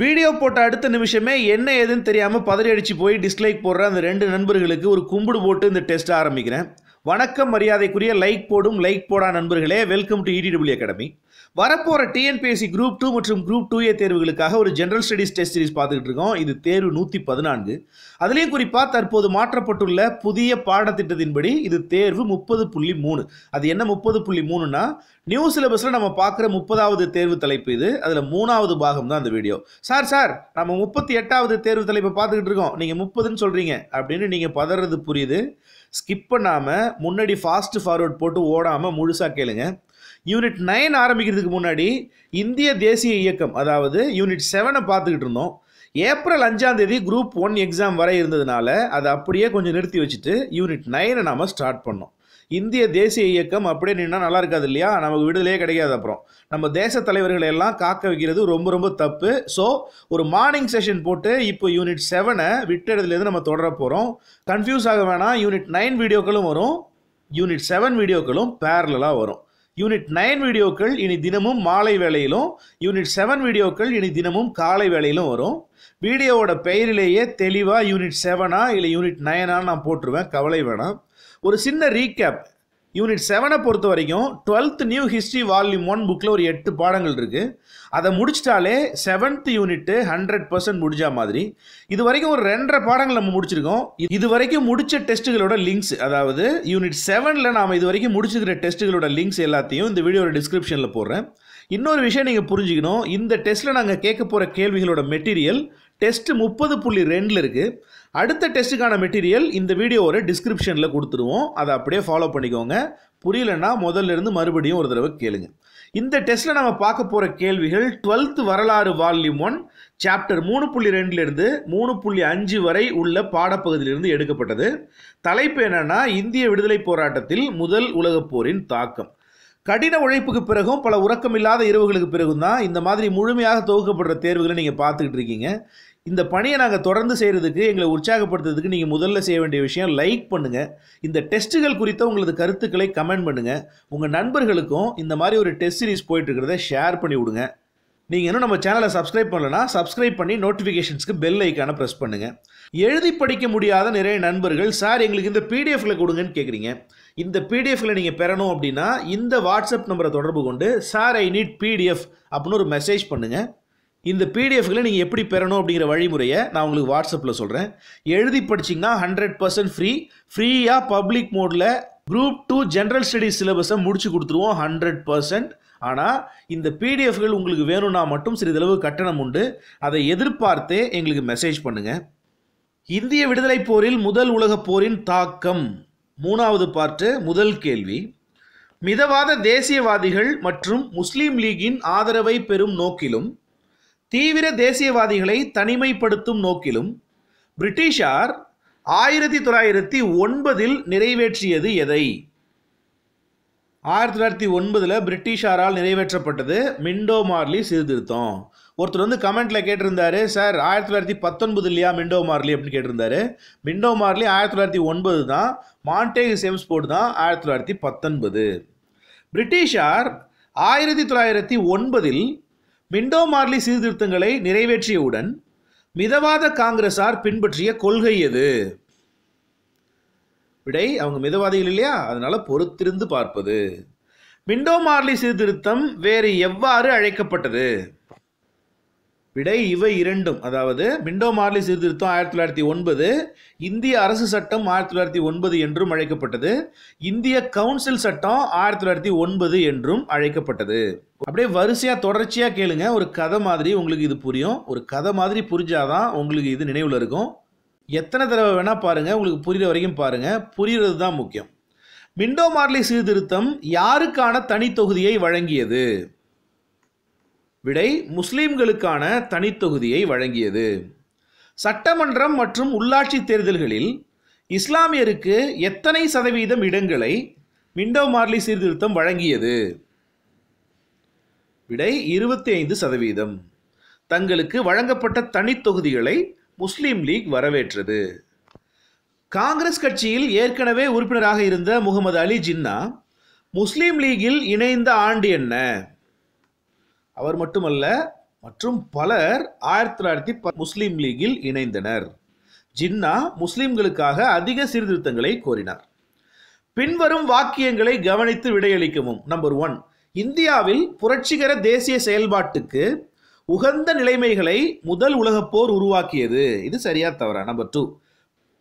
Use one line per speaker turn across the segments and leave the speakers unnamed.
video போட்ட அடுத்த நிமிஷமே என்ன ஏதுன்னு தெரியாமல் பதறி அடித்து போய் டிஸ்லைக் போடுற அந்த ரெண்டு நண்பர்களுக்கு ஒரு கும்பிடு போட்டு இந்த டெஸ்ட் ஆரம்பிக்கிறேன் வணக்கம் மரியாதைக்குரிய லைக் போடும் லைக் போடா நண்பர்களே வெல்கம் டு இடபிள்யூ அகாடமி வரப்போகிற டிஎன்பிஎஸ்சி குரூப் டூ மற்றும் குரூப் டூ ஏ தேர்வுகளுக்காக ஒரு ஜென்ரல் ஸ்டடீஸ் டெஸ்ட் சீரிஸ் பார்த்துக்கிட்டு இருக்கோம் இது தேர்வு நூற்றி பதினான்கு அதுலேயும் குறிப்பாக தற்போது மாற்றப்பட்டுள்ள புதிய பாடத்திட்டத்தின்படி இது தேர்வு முப்பது புள்ளி மூணு அது என்ன முப்பது புள்ளி மூணுனா நியூ சிலபஸில் நம்ம பார்க்குற முப்பதாவது தேர்வு தலைப்பு இது அதில் மூணாவது பாகம் தான் அந்த வீடியோ சார் சார் நம்ம முப்பத்தி எட்டாவது தேர்வு தலைப்பை பார்த்துக்கிட்டு இருக்கோம் நீங்கள் முப்பதுன்னு சொல்கிறீங்க அப்படின்னு நீங்கள் பதறது புரியுது ஸ்கிப் பண்ணாமல் முன்னாடி ஃபாஸ்ட் ஃபார்வர்ட் போட்டு ஓடாமல் முழுசாக கேளுங்கள் யூனிட் நைன் ஆரம்பிக்கிறதுக்கு முன்னாடி இந்திய தேசிய இயக்கம் அதாவது யூனிட் செவனை பார்த்துக்கிட்டு இருந்தோம் ஏப்ரல் அஞ்சாம் தேதி குரூப் ஒன் எக்ஸாம் வரை இருந்ததுனால அதை அப்படியே கொஞ்சம் நிறுத்தி வச்சுட்டு யூனிட் நைனை நாம் ஸ்டார்ட் பண்ணோம் இந்திய தேசிய இயக்கம் அப்படியே நின்னா நல்லா இருக்காது இல்லையா நமக்கு விடுதலையே கிடைக்காது அப்புறம் நம்ம தேச தலைவர்களை எல்லாம் காக்க வைக்கிறது ரொம்ப ரொம்ப தப்பு ஸோ ஒரு மார்னிங் செஷன் போட்டு இப்போ யூனிட் செவனை விட்ட இடத்துலேருந்து நம்ம தொடர போகிறோம் கன்ஃபியூஸ் ஆக வேணாம் யூனிட் நைன் வீடியோக்களும் வரும் யூனிட் செவன் வீடியோக்களும் பேரலாக வரும் யூனிட் நைன் வீடியோக்கள் இனி தினமும் மாலை வேளையிலும் யூனிட் செவன் வீடியோக்கள் இனி தினமும் காலை வேளையிலும் வரும் வீடியோவோட பெயரிலேயே தெளிவாக யூனிட் செவனா இல்லை யூனிட் நைனா நான் போட்டுருவேன் கவலை வேணாம் ஒரு சின்ன ரீகேப் யூனிட் செவனை பொறுத்த வரைக்கும் twelfth new history volume one புக்கில் ஒரு எட்டு பாடங்கள் இருக்குது அதை முடிச்சிட்டாலே செவன்த் யூனிட்டு ஹண்ட்ரட் பர்சன்ட் முடிஞ்சா மாதிரி இது வரைக்கும் ஒரு ரெண்டரை பாடங்கள் நம்ம முடிச்சிருக்கோம் இது வரைக்கும் முடித்த டெஸ்ட்டுகளோட லிங்க்ஸ் அதாவது யூனிட் செவனில் நாம் இது வரைக்கும் முடிச்சிருக்கிற டெஸ்ட்டுகளோட லிங்க்ஸ் எல்லாத்தையும் இந்த வீடியோட டிஸ்கிரிப்ஷனில் போடுறேன் இன்னொரு விஷயம் நீங்கள் புரிஞ்சுக்கணும் இந்த டெஸ்ட்டில் நாங்கள் கேட்க போகிற கேள்விகளோட மெட்டீரியல் டெஸ்ட்டு முப்பது புள்ளி ரெண்டில் இருக்குது அடுத்த டெஸ்ட்டுக்கான மெட்டீரியல் இந்த வீடியோவோட டிஸ்கிரிப்ஷனில் கொடுத்துருவோம் அதை அப்படியே ஃபாலோ பண்ணிக்கோங்க புரியலன்னா முதல்ல இருந்து மறுபடியும் ஒரு தடவை கேளுங்க இந்த டெஸ்ட்டில் நம்ம பார்க்க போகிற கேள்விகள் டுவெல்த் வரலாறு வால்யூம் ஒன் சாப்டர் மூணு புள்ளி ரெண்டுலேருந்து மூணு புள்ளி அஞ்சு வரை உள்ள பாடப்பகுதியிலிருந்து எடுக்கப்பட்டது தலைப்பு என்னென்னா இந்திய விடுதலை போராட்டத்தில் முதல் உலகப் போரின் தாக்கம் கடின உழைப்புக்கு பிறகும் பல உறக்கமில்லாத இரவுகளுக்கு பிறகும் தான் இந்த மாதிரி முழுமையாக தொகுக்கப்படுற தேர்வுகளை நீங்கள் பார்த்துக்கிட்டு இருக்கீங்க இந்த பணியை நாங்கள் தொடர்ந்து செய்கிறதுக்கு எங்களை உற்சாகப்படுத்துறதுக்கு நீங்கள் முதல்ல செய்ய வேண்டிய விஷயம் லைக் பண்ணுங்கள் இந்த டெஸ்ட்டுகள் குறித்த உங்களது கருத்துக்களை கமெண்ட் பண்ணுங்கள் உங்கள் நண்பர்களுக்கும் இந்த மாதிரி ஒரு டெஸ்ட் சீரிஸ் போயிட்டுருக்கிறத ஷேர் பண்ணி விடுங்க நீங்கள் இன்னும் நம்ம சேனலை சப்ஸ்கிரைப் பண்ணலன்னா சப்ஸ்கிரைப் பண்ணி நோட்டிஃபிகேஷன்ஸ்க்கு பெல் ஐக்கான ப்ரெஸ் பண்ணுங்கள் எழுதி படிக்க முடியாத நிறைய நண்பர்கள் சார் எங்களுக்கு இந்த பிடிஎஃப்ல கொடுங்கன்னு கேட்குறீங்க இந்த பிடிஎஃப்ல நீங்கள் பெறணும் அப்படின்னா இந்த வாட்ஸ்அப் நம்பரை தொடர்பு கொண்டு சார் ஐ நீட் பிடிஎஃப் அப்படின்னு ஒரு மெசேஜ் பண்ணுங்கள் இந்த பிடிஎஃப்களை நீங்கள் எப்படி பெறணும் அப்படிங்கிற வழிமுறையை நான் உங்களுக்கு வாட்ஸ்அப்பில் சொல்கிறேன் எழுதி படிச்சிங்கன்னா ஹண்ட்ரட் பர்சன்ட் ஃப்ரீ ஃப்ரீயாக பப்ளிக் மோடில் குரூப் டூ ஜென்ரல் ஸ்டடிஸ் சிலபஸை முடிச்சு கொடுத்துருவோம் ஹண்ட்ரட் பர்சன்ட் ஆனால் இந்த பிடிஎஃப்கள் உங்களுக்கு வேணும்னா மட்டும் சிறிதளவு கட்டணம் உண்டு அதை எதிர்பார்த்தே எங்களுக்கு மெசேஜ் பண்ணுங்கள் இந்திய விடுதலை போரில் முதல் உலகப் போரின் தாக்கம் மூணாவது பார்ட்டு முதல் கேள்வி மிதவாத தேசியவாதிகள் மற்றும் முஸ்லீம் லீகின் ஆதரவை பெறும் நோக்கிலும் தீவிர தேசியவாதிகளை தனிமைப்படுத்தும் நோக்கிலும் பிரிட்டிஷார் ஆயிரத்தி தொள்ளாயிரத்தி ஒன்பதில் நிறைவேற்றியது எதை ஆயிரத்தி தொள்ளாயிரத்தி ஒன்பதில் பிரிட்டிஷாரால் நிறைவேற்றப்பட்டது மிண்டோ மார்லி சீர்திருத்தம் ஒருத்தர் வந்து கமெண்ட்டில் கேட்டிருந்தாரு சார் ஆயிரத்தி தொள்ளாயிரத்தி பத்தொன்பது இல்லையா மிண்டோ மார்லி அப்படின்னு கேட்டிருந்தாரு மிண்டோ மார்லி ஆயிரத்தி தொள்ளாயிரத்தி ஒன்பது தான் சேம்ஸ் போர்டு தான் ஆயிரத்தி தொள்ளாயிரத்தி பத்தொன்பது பிரிட்டிஷார் ஆயிரத்தி தொள்ளாயிரத்தி ஒன்பதில் மிண்டோ மார்லி சீர்திருத்தங்களை நிறைவேற்றியவுடன் மிதவாத காங்கிரஸார் பின்பற்றிய கொள்கை எது விடை அவங்க மிதவாதிகள் இல்லையா அதனால பொறுத்திருந்து பார்ப்பது மிண்டோ மார்லி சீர்திருத்தம் வேறு எவ்வாறு அழைக்கப்பட்டது விடை இவை இரண்டும் அதாவது மிண்டோ மார்லி சீர்திருத்தம் ஆயிரத்தி தொள்ளாயிரத்தி ஒன்பது இந்திய அரசு சட்டம் ஆயிரத்தி தொள்ளாயிரத்தி ஒன்பது என்றும் அழைக்கப்பட்டது இந்திய கவுன்சில் சட்டம் ஆயிரத்தி தொள்ளாயிரத்தி ஒன்பது என்றும் அழைக்கப்பட்டது அப்படியே வரிசையாக தொடர்ச்சியாக கேளுங்க ஒரு கதை மாதிரி உங்களுக்கு இது புரியும் ஒரு கதை மாதிரி புரிஞ்சாதான் உங்களுக்கு இது நினைவில் இருக்கும் எத்தனை தடவை வேணால் பாருங்கள் உங்களுக்கு புரிகிற வரைக்கும் பாருங்கள் புரிகிறது தான் முக்கியம் மிண்டோ மார்லி சீர்திருத்தம் யாருக்கான தனி தொகுதியை வழங்கியது விடை முஸ்லீம்களுக்கான தனித்தொகுதியை வழங்கியது சட்டமன்றம் மற்றும் உள்ளாட்சி தேர்தல்களில் இஸ்லாமியருக்கு எத்தனை சதவீதம் இடங்களை மிண்டோ மார்லி சீர்திருத்தம் வழங்கியது விடை இருபத்தி ஐந்து சதவீதம் தங்களுக்கு வழங்கப்பட்ட தனித்தொகுதிகளை முஸ்லீம் லீக் வரவேற்றது காங்கிரஸ் கட்சியில் ஏற்கனவே உறுப்பினராக இருந்த முகமது அலி ஜின்னா முஸ்லீம் லீகில் இணைந்த ஆண்டு என்ன அவர் மட்டுமல்ல மற்றும் பலர் ஆயிரத்தி தொள்ளாயிரத்தி முஸ்லீம் லீகில் இணைந்தனர் ஜின்னா முஸ்லிம்களுக்காக அதிக சீர்திருத்தங்களை கோரினார் பின்வரும் வாக்கியங்களை கவனித்து விடையளிக்கவும் நம்பர் ஒன் இந்தியாவில் புரட்சிகர தேசிய செயல்பாட்டுக்கு உகந்த நிலைமைகளை முதல் உலகப் போர் உருவாக்கியது இது சரியா தவறா நம்பர் டூ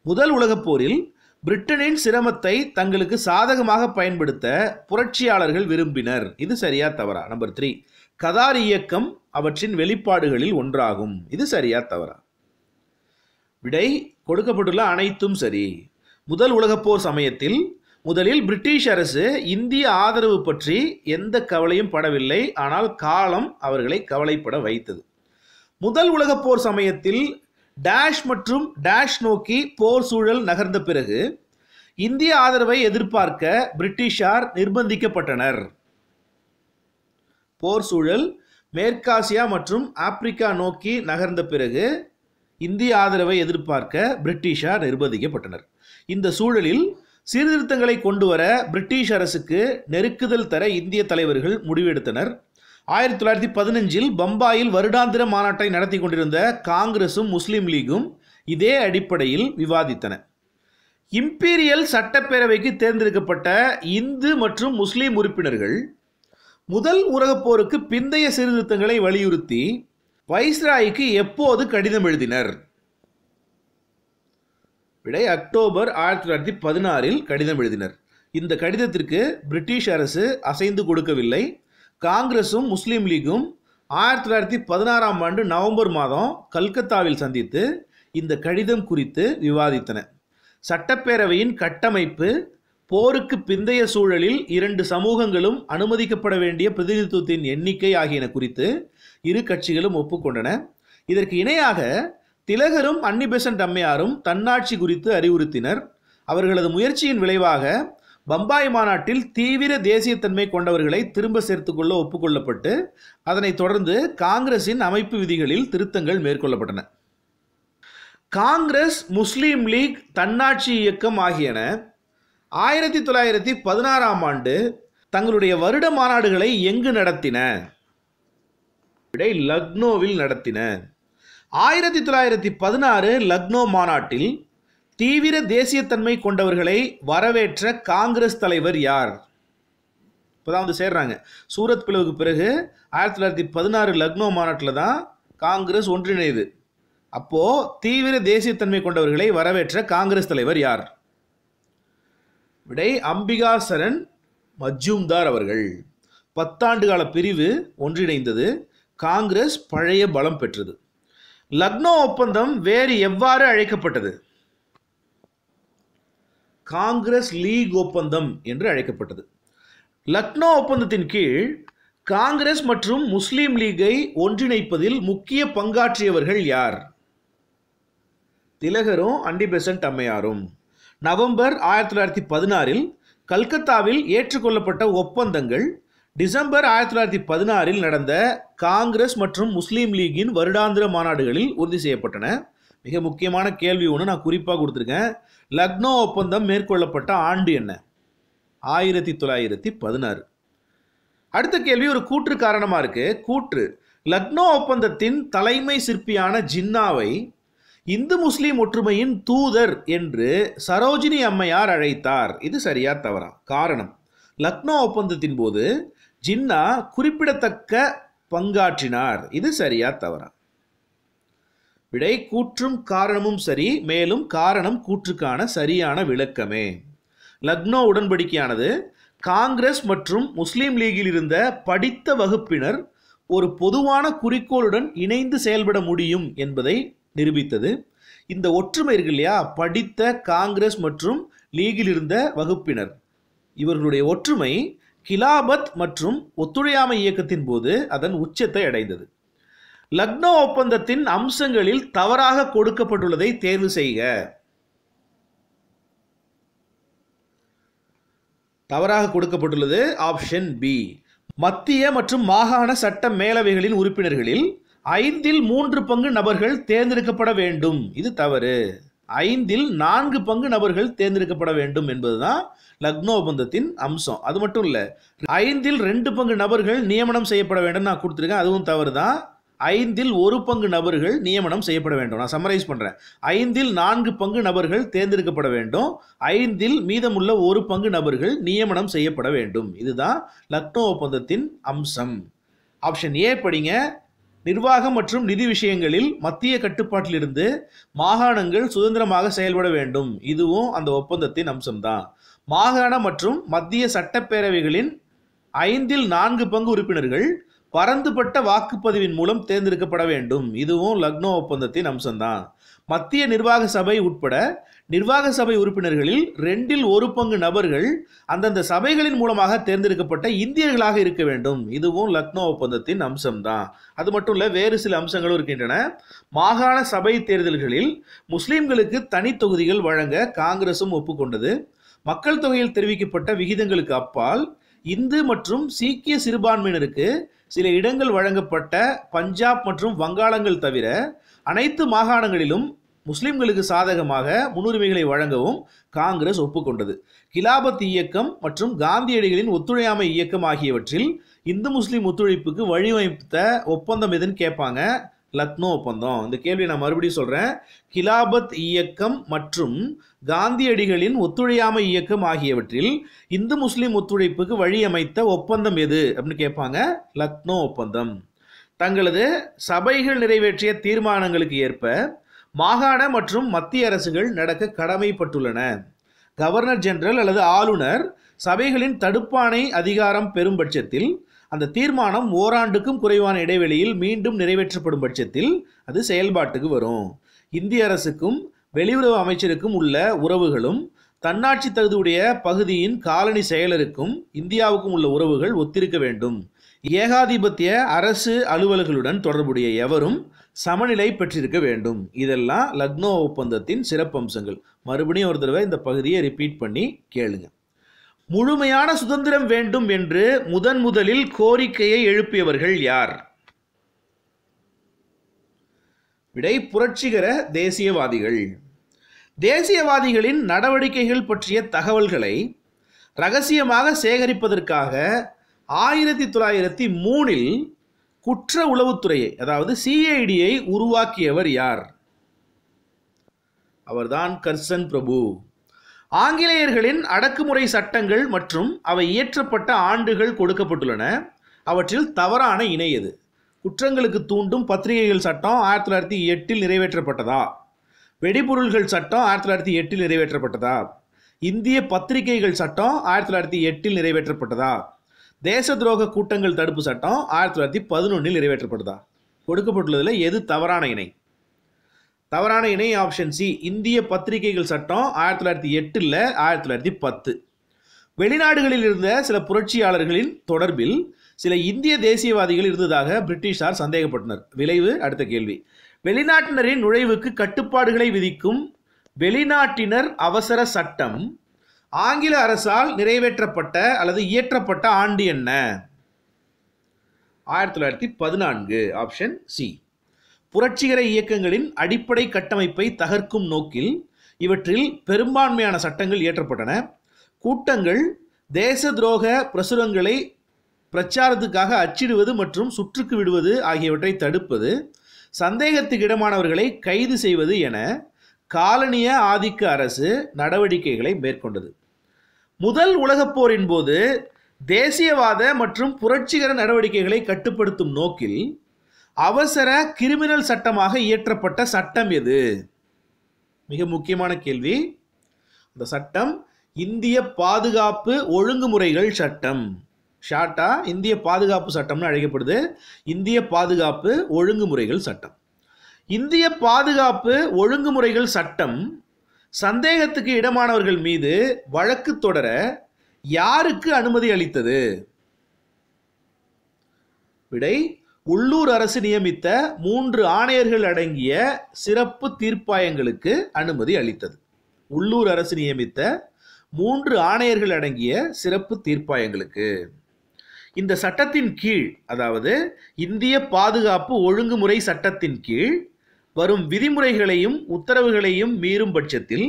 முதல் உலகப் போரில் பிரிட்டனின் சிரமத்தை தங்களுக்கு சாதகமாக பயன்படுத்த புரட்சியாளர்கள் விரும்பினர் இது சரியா தவறா நம்பர் த்ரீ கதார் இயக்கம் அவற்றின் வெளிப்பாடுகளில் ஒன்றாகும் இது சரியா தவறா விடை கொடுக்கப்பட்டுள்ள அனைத்தும் சரி முதல் உலகப்போர் சமயத்தில் முதலில் பிரிட்டிஷ் அரசு இந்திய ஆதரவு பற்றி எந்த கவலையும் படவில்லை ஆனால் காலம் அவர்களை கவலைப்பட வைத்தது முதல் உலகப்போர் சமயத்தில் டேஷ் மற்றும் டேஷ் நோக்கி போர் சூழல் நகர்ந்த பிறகு இந்திய ஆதரவை எதிர்பார்க்க பிரிட்டிஷார் நிர்பந்திக்கப்பட்டனர் போர் சூழல் மேற்காசியா மற்றும் ஆப்பிரிக்கா நோக்கி நகர்ந்த பிறகு இந்திய ஆதரவை எதிர்பார்க்க பிரிட்டிஷார் நிர்பந்திக்கப்பட்டனர் இந்த சூழலில் சீர்திருத்தங்களை கொண்டு வர பிரிட்டிஷ் அரசுக்கு நெருக்குதல் தர இந்திய தலைவர்கள் முடிவெடுத்தனர் ஆயிரத்தி தொள்ளாயிரத்தி பதினஞ்சில் பம்பாயில் வருடாந்திர மாநாட்டை நடத்தி கொண்டிருந்த காங்கிரஸும் முஸ்லீம் லீகும் இதே அடிப்படையில் விவாதித்தன இம்பீரியல் சட்டப்பேரவைக்கு தேர்ந்தெடுக்கப்பட்ட இந்து மற்றும் முஸ்லீம் உறுப்பினர்கள் முதல் உலகப்போருக்கு பிந்தைய சீர்திருத்தங்களை வலியுறுத்தி வைஸ்ராய்க்கு எப்போது கடிதம் எழுதினர் விடை அக்டோபர் ஆயிரத்தி தொள்ளாயிரத்தி பதினாறில் கடிதம் எழுதினர் இந்த கடிதத்திற்கு பிரிட்டிஷ் அரசு அசைந்து கொடுக்கவில்லை காங்கிரஸும் முஸ்லீம் லீகும் ஆயிரத்தி தொள்ளாயிரத்தி பதினாறாம் ஆண்டு நவம்பர் மாதம் கல்கத்தாவில் சந்தித்து இந்த கடிதம் குறித்து விவாதித்தன சட்டப்பேரவையின் கட்டமைப்பு போருக்கு பிந்தைய சூழலில் இரண்டு சமூகங்களும் அனுமதிக்கப்பட வேண்டிய பிரதிநிதித்துவத்தின் எண்ணிக்கை ஆகியன குறித்து இரு கட்சிகளும் ஒப்புக்கொண்டன இதற்கு இணையாக திலகரும் அன்னிபெசன்ட் அம்மையாரும் தன்னாட்சி குறித்து அறிவுறுத்தினர் அவர்களது முயற்சியின் விளைவாக பம்பாய் மாநாட்டில் தீவிர தேசியத்தன்மை கொண்டவர்களை திரும்ப சேர்த்துக்கொள்ள ஒப்புக்கொள்ளப்பட்டு அதனைத் தொடர்ந்து காங்கிரஸின் அமைப்பு விதிகளில் திருத்தங்கள் மேற்கொள்ளப்பட்டன காங்கிரஸ் முஸ்லீம் லீக் தன்னாட்சி இயக்கம் ஆகியன ஆயிரத்தி தொள்ளாயிரத்தி பதினாறாம் ஆண்டு தங்களுடைய வருட மாநாடுகளை எங்கு நடத்தின விடை லக்னோவில் நடத்தின ஆயிரத்தி தொள்ளாயிரத்தி பதினாறு லக்னோ மாநாட்டில் தீவிர தேசியத்தன்மை கொண்டவர்களை வரவேற்ற காங்கிரஸ் தலைவர் யார் இப்போதான் வந்து சேர்றாங்க சூரத் பிளவுக்கு பிறகு ஆயிரத்தி தொள்ளாயிரத்தி பதினாறு லக்னோ மாநாட்டில் தான் காங்கிரஸ் ஒன்றிணைது அப்போது தீவிர தேசியத்தன்மை கொண்டவர்களை வரவேற்ற காங்கிரஸ் தலைவர் யார் விடை அம்பிகாசரன் மஜூம்தார் அவர்கள் பத்தாண்டு கால பிரிவு ஒன்றிணைந்தது காங்கிரஸ் பழைய பலம் பெற்றது லக்னோ ஒப்பந்தம் வேறு எவ்வாறு அழைக்கப்பட்டது காங்கிரஸ் லீக் ஒப்பந்தம் என்று அழைக்கப்பட்டது லக்னோ ஒப்பந்தத்தின் கீழ் காங்கிரஸ் மற்றும் முஸ்லீம் லீகை ஒன்றிணைப்பதில் முக்கிய பங்காற்றியவர்கள் யார் திலகரும் அண்டிபெசன்ட் அம்மையாரும் நவம்பர் ஆயிரத்தி தொள்ளாயிரத்தி பதினாறில் கல்கத்தாவில் ஏற்றுக்கொள்ளப்பட்ட ஒப்பந்தங்கள் டிசம்பர் ஆயிரத்தி தொள்ளாயிரத்தி பதினாறில் நடந்த காங்கிரஸ் மற்றும் முஸ்லீம் லீகின் வருடாந்திர மாநாடுகளில் உறுதி செய்யப்பட்டன மிக முக்கியமான கேள்வி ஒன்று நான் குறிப்பாக கொடுத்துருக்கேன் லக்னோ ஒப்பந்தம் மேற்கொள்ளப்பட்ட ஆண்டு என்ன ஆயிரத்தி தொள்ளாயிரத்தி பதினாறு அடுத்த கேள்வி ஒரு கூற்று காரணமாக இருக்குது கூற்று லக்னோ ஒப்பந்தத்தின் தலைமை சிற்பியான ஜின்னாவை இந்து முஸ்லீம் ஒற்றுமையின் தூதர் என்று சரோஜினி அம்மையார் அழைத்தார் இது சரியா தவறா காரணம் லக்னோ ஒப்பந்தத்தின் போது ஜின்னா குறிப்பிடத்தக்க பங்காற்றினார் இது சரியா தவறா விடை கூற்றும் காரணமும் சரி மேலும் காரணம் கூற்றுக்கான சரியான விளக்கமே லக்னோ உடன்படிக்கையானது காங்கிரஸ் மற்றும் முஸ்லீம் லீகில் இருந்த படித்த வகுப்பினர் ஒரு பொதுவான குறிக்கோளுடன் இணைந்து செயல்பட முடியும் என்பதை நிரூபித்தது இந்த ஒற்றுமை இருக்கு இல்லையா படித்த காங்கிரஸ் மற்றும் லீகில் இருந்த வகுப்பினர் இவர்களுடைய ஒற்றுமை கிலாபத் மற்றும் ஒத்துழையாமை இயக்கத்தின் போது அதன் உச்சத்தை அடைந்தது லக்னோ ஒப்பந்தத்தின் அம்சங்களில் தவறாக கொடுக்கப்பட்டுள்ளதை தேர்வு செய்க தவறாக கொடுக்கப்பட்டுள்ளது ஆப்ஷன் பி மத்திய மற்றும் மாகாண சட்ட மேலவைகளின் உறுப்பினர்களில் ஐந்தில் மூன்று பங்கு நபர்கள் தேர்ந்தெடுக்கப்பட வேண்டும் இது தவறு ஐந்தில் நான்கு பங்கு நபர்கள் தேர்ந்தெடுக்கப்பட வேண்டும் என்பதுதான் லக்னோ ஒப்பந்தத்தின் அம்சம் அது மட்டும் இல்லை ஐந்தில் ரெண்டு பங்கு நபர்கள் நியமனம் செய்யப்பட வேண்டும் நான் கொடுத்துருக்கேன் அதுவும் தவறு தான் ஐந்தில் ஒரு பங்கு நபர்கள் நியமனம் செய்யப்பட வேண்டும் நான் சம்மரைஸ் பண்ணுறேன் ஐந்தில் நான்கு பங்கு நபர்கள் தேர்ந்தெடுக்கப்பட வேண்டும் ஐந்தில் மீதமுள்ள ஒரு பங்கு நபர்கள் நியமனம் செய்யப்பட வேண்டும் இதுதான் லக்னோ ஒப்பந்தத்தின் அம்சம் ஆப்ஷன் ஏ படிங்க நிர்வாகம் மற்றும் நிதி விஷயங்களில் மத்திய கட்டுப்பாட்டிலிருந்து மாகாணங்கள் சுதந்திரமாக செயல்பட வேண்டும் இதுவும் அந்த ஒப்பந்தத்தின் அம்சம்தான் மாகாண மற்றும் மத்திய சட்டப்பேரவைகளின் ஐந்தில் நான்கு பங்கு உறுப்பினர்கள் பரந்துபட்ட வாக்குப்பதிவின் மூலம் தேர்ந்தெடுக்கப்பட வேண்டும் இதுவும் லக்னோ ஒப்பந்தத்தின் அம்சம்தான் மத்திய நிர்வாக சபை உட்பட நிர்வாக சபை உறுப்பினர்களில் ரெண்டில் ஒரு பங்கு நபர்கள் அந்தந்த சபைகளின் மூலமாக தேர்ந்தெடுக்கப்பட்ட இந்தியர்களாக இருக்க வேண்டும் இதுவும் லக்னோ ஒப்பந்தத்தின் அம்சம்தான் அது மட்டும் இல்லை வேறு சில அம்சங்களும் இருக்கின்றன மாகாண சபை தேர்தல்களில் முஸ்லீம்களுக்கு தனி தொகுதிகள் வழங்க காங்கிரசும் ஒப்புக்கொண்டது மக்கள் தொகையில் தெரிவிக்கப்பட்ட விகிதங்களுக்கு அப்பால் இந்து மற்றும் சீக்கிய சிறுபான்மையினருக்கு சில இடங்கள் வழங்கப்பட்ட பஞ்சாப் மற்றும் வங்காளங்கள் தவிர அனைத்து மாகாணங்களிலும் முஸ்லிம்களுக்கு சாதகமாக முன்னுரிமைகளை வழங்கவும் காங்கிரஸ் ஒப்புக்கொண்டது கிலாபத் இயக்கம் மற்றும் காந்தியடிகளின் ஒத்துழையாமை இயக்கம் ஆகியவற்றில் இந்து முஸ்லீம் ஒத்துழைப்புக்கு வழிவமைத்த ஒப்பந்தம் எதுன்னு கேட்பாங்க லக்னோ ஒப்பந்தம் இந்த கேள்வி நான் மறுபடியும் சொல்கிறேன் கிலாபத் இயக்கம் மற்றும் காந்தியடிகளின் ஒத்துழையாமை இயக்கம் ஆகியவற்றில் இந்து முஸ்லீம் ஒத்துழைப்புக்கு வழியமைத்த ஒப்பந்தம் எது அப்படின்னு கேட்பாங்க லக்னோ ஒப்பந்தம் தங்களது சபைகள் நிறைவேற்றிய தீர்மானங்களுக்கு ஏற்ப மாகாண மற்றும் மத்திய அரசுகள் நடக்க கடமைப்பட்டுள்ளன கவர்னர் ஜெனரல் அல்லது ஆளுநர் சபைகளின் தடுப்பாணை அதிகாரம் பெறும் பட்சத்தில் அந்த தீர்மானம் ஓராண்டுக்கும் குறைவான இடைவெளியில் மீண்டும் நிறைவேற்றப்படும் பட்சத்தில் அது செயல்பாட்டுக்கு வரும் இந்திய அரசுக்கும் வெளியுறவு அமைச்சருக்கும் உள்ள உறவுகளும் தன்னாட்சி தகுதியுடைய பகுதியின் காலனி செயலருக்கும் இந்தியாவுக்கும் உள்ள உறவுகள் ஒத்திருக்க வேண்டும் ஏகாதிபத்திய அரசு அலுவலர்களுடன் தொடர்புடைய எவரும் சமநிலை பெற்றிருக்க வேண்டும் இதெல்லாம் லக்னோ ஒப்பந்தத்தின் சிறப்பம்சங்கள் மறுபடியும் ஒரு தடவை இந்த பகுதியை ரிப்பீட் பண்ணி கேளுங்க முழுமையான சுதந்திரம் வேண்டும் என்று முதன் முதலில் கோரிக்கையை எழுப்பியவர்கள் யார் விடை புரட்சிகர தேசியவாதிகள் தேசியவாதிகளின் நடவடிக்கைகள் பற்றிய தகவல்களை ரகசியமாக சேகரிப்பதற்காக ஆயிரத்தி தொள்ளாயிரத்தி மூணில் குற்ற உளவுத்துறையை அதாவது சிஐடியை உருவாக்கியவர் யார் அவர்தான் கர்சன் பிரபு ஆங்கிலேயர்களின் அடக்குமுறை சட்டங்கள் மற்றும் அவை இயற்றப்பட்ட ஆண்டுகள் கொடுக்கப்பட்டுள்ளன அவற்றில் தவறான இணை எது குற்றங்களுக்கு தூண்டும் பத்திரிகைகள் சட்டம் ஆயிரத்தி தொள்ளாயிரத்தி எட்டில் நிறைவேற்றப்பட்டதா வெடிபொருள்கள் சட்டம் ஆயிரத்தி தொள்ளாயிரத்தி எட்டில் நிறைவேற்றப்பட்டதா இந்திய பத்திரிகைகள் சட்டம் ஆயிரத்தி தொள்ளாயிரத்தி எட்டில் நிறைவேற்றப்பட்டதா தேச துரோக கூட்டங்கள் தடுப்பு சட்டம் ஆயிரத்தி தொள்ளாயிரத்தி பதினொன்றில் நிறைவேற்றப்படுதா கொடுக்கப்பட்டுள்ளதில் எது தவறான இணை தவறான இணை ஆப்ஷன் சி இந்திய பத்திரிகைகள் சட்டம் ஆயிரத்தி தொள்ளாயிரத்தி எட்டில் ஆயிரத்தி தொள்ளாயிரத்தி பத்து வெளிநாடுகளில் இருந்த சில புரட்சியாளர்களின் தொடர்பில் சில இந்திய தேசியவாதிகள் இருந்ததாக பிரிட்டிஷார் சந்தேகப்பட்டனர் விளைவு அடுத்த கேள்வி வெளிநாட்டினரின் நுழைவுக்கு கட்டுப்பாடுகளை விதிக்கும் வெளிநாட்டினர் அவசர சட்டம் ஆங்கில அரசால் நிறைவேற்றப்பட்ட அல்லது இயற்றப்பட்ட ஆண்டு என்ன ஆயிரத்தி தொள்ளாயிரத்தி பதினான்கு ஆப்ஷன் சி புரட்சிகர இயக்கங்களின் அடிப்படை கட்டமைப்பை தகர்க்கும் நோக்கில் இவற்றில் பெரும்பான்மையான சட்டங்கள் இயற்றப்பட்டன கூட்டங்கள் தேச துரோக பிரசுரங்களை பிரச்சாரத்துக்காக அச்சிடுவது மற்றும் சுற்றுக்கு விடுவது ஆகியவற்றை தடுப்பது சந்தேகத்துக்கு இடமானவர்களை கைது செய்வது என காலனிய ஆதிக்க அரசு நடவடிக்கைகளை மேற்கொண்டது முதல் உலகப்போரின் போரின் போது தேசியவாத மற்றும் புரட்சிகர நடவடிக்கைகளை கட்டுப்படுத்தும் நோக்கில் அவசர கிரிமினல் சட்டமாக இயற்றப்பட்ட சட்டம் எது மிக முக்கியமான கேள்வி அந்த சட்டம் இந்திய பாதுகாப்பு ஒழுங்குமுறைகள் சட்டம் ஷார்ட்டா இந்திய பாதுகாப்பு சட்டம்னு அழைக்கப்படுது இந்திய பாதுகாப்பு ஒழுங்குமுறைகள் சட்டம் இந்திய பாதுகாப்பு ஒழுங்குமுறைகள் சட்டம் சந்தேகத்துக்கு இடமானவர்கள் மீது வழக்கு தொடர யாருக்கு அனுமதி அளித்தது விடை உள்ளூர் அரசு நியமித்த மூன்று ஆணையர்கள் அடங்கிய சிறப்பு தீர்ப்பாயங்களுக்கு அனுமதி அளித்தது உள்ளூர் அரசு நியமித்த மூன்று ஆணையர்கள் அடங்கிய சிறப்பு தீர்ப்பாயங்களுக்கு இந்த சட்டத்தின் கீழ் அதாவது இந்திய பாதுகாப்பு ஒழுங்குமுறை சட்டத்தின் கீழ் வரும் விதிமுறைகளையும் உத்தரவுகளையும் மீறும் பட்சத்தில்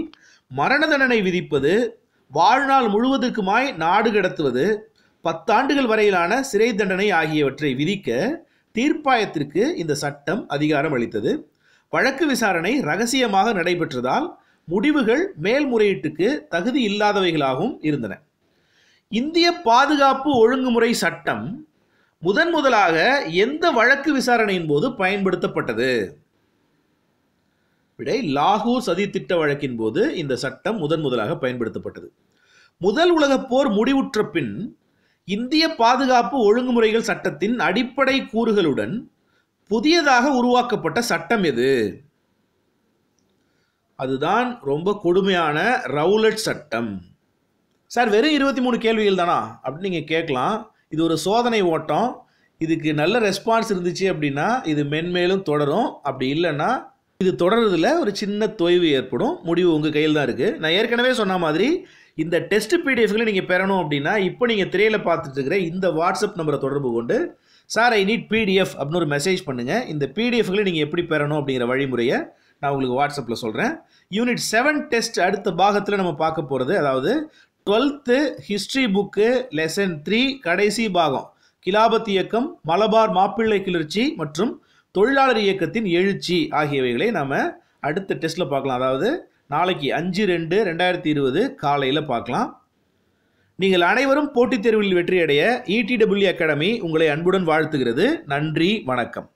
மரண தண்டனை விதிப்பது வாழ்நாள் முழுவதுக்குமாய் நாடு கடத்துவது பத்தாண்டுகள் வரையிலான சிறை தண்டனை ஆகியவற்றை விதிக்க தீர்ப்பாயத்திற்கு இந்த சட்டம் அதிகாரம் அளித்தது வழக்கு விசாரணை ரகசியமாக நடைபெற்றதால் முடிவுகள் மேல்முறையீட்டுக்கு தகுதி இல்லாதவைகளாகவும் இருந்தன இந்திய பாதுகாப்பு ஒழுங்குமுறை சட்டம் முதன் முதலாக எந்த வழக்கு விசாரணையின் போது பயன்படுத்தப்பட்டது விடை லாகூர் சதி திட்ட வழக்கின் போது இந்த சட்டம் முதன் முதலாக பயன்படுத்தப்பட்டது முதல் உலகப் போர் முடிவுற்ற பின் இந்திய பாதுகாப்பு ஒழுங்குமுறைகள் சட்டத்தின் அடிப்படை கூறுகளுடன் புதியதாக உருவாக்கப்பட்ட சட்டம் எது அதுதான் ரொம்ப கொடுமையான ரவுலட் சட்டம் சார் வெறும் இருபத்தி மூணு கேள்விகள் தானா அப்படின்னு நீங்கள் கேட்கலாம் இது ஒரு சோதனை ஓட்டம் இதுக்கு நல்ல ரெஸ்பான்ஸ் இருந்துச்சு அப்படின்னா இது மென்மேலும் தொடரும் அப்படி இல்லைன்னா இது தொடர்றதுல ஒரு சின்ன தொய்வு ஏற்படும் முடிவு உங்கள் கையில் தான் இருக்குது நான் ஏற்கனவே சொன்ன மாதிரி இந்த டெஸ்ட் பிடிஎஃப்களை நீங்கள் பெறணும் அப்படின்னா இப்போ நீங்கள் திரையில் பார்த்துட்டு இருக்கிற இந்த வாட்ஸ்அப் நம்பரை தொடர்பு கொண்டு சார் ஐ நீட் பிடிஎஃப் அப்படின்னு ஒரு மெசேஜ் பண்ணுங்கள் இந்த பிடிஎஃப்களை நீங்கள் எப்படி பெறணும் அப்படிங்கிற வழிமுறையை நான் உங்களுக்கு வாட்ஸ்அப்பில் சொல்கிறேன் யூனிட் செவன் டெஸ்ட் அடுத்த பாகத்தில் நம்ம பார்க்க போகிறது அதாவது twelfth history book lesson three கடைசி பாகம் கிலாபத் இயக்கம் மலபார் மாப்பிள்ளை கிளர்ச்சி மற்றும் தொழிலாளர் இயக்கத்தின் எழுச்சி ஆகியவைகளை நாம் அடுத்த டெஸ்ட்டில் பார்க்கலாம் அதாவது நாளைக்கு அஞ்சு ரெண்டு ரெண்டாயிரத்தி இருபது காலையில் பார்க்கலாம் நீங்கள் அனைவரும் போட்டித் தேர்வில் வெற்றியடைய இடிடபிள்யூ e அகாடமி உங்களை அன்புடன் வாழ்த்துகிறது நன்றி வணக்கம்